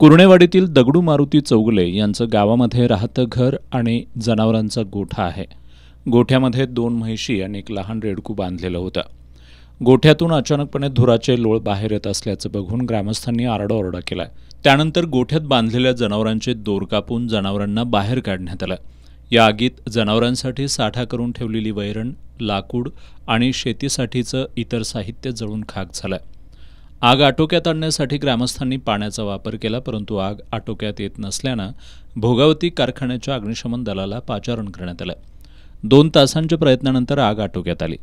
कुरणेवाडीतील दगडू मारुती चौगले यांचं गावामध्ये राहतं घर आणि जनावरांचा गोठा आहे गोठ्यामध्ये दोन म्हैशी आणि एक लहान रेडकू बांधलेलं होतं गोठ्यातून अचानकपणे धुराचे लोळ बाहेर येत असल्याचं बघून ग्रामस्थांनी आरडाओरडा केला त्यानंतर गोठ्यात बांधलेल्या जनावरांचे दोर कापून जनावरांना बाहेर काढण्यात आलं या आगीत जनावरांसाठी साठा करून ठेवलेली वैरण लाकूड आणि शेतीसाठीचं इतर साहित्य जळून खाक झालं आग आटोक्यात आणण्यासाठी ग्रामस्थांनी पाण्याचा वापर केला परंतु आग आटोक्यात येत नसल्यानं भोगावती कारखान्याच्या अग्निशमन दलाला पाचारण करण्यात आलं दोन तासांच्या प्रयत्नानंतर आग आटोक्यात आली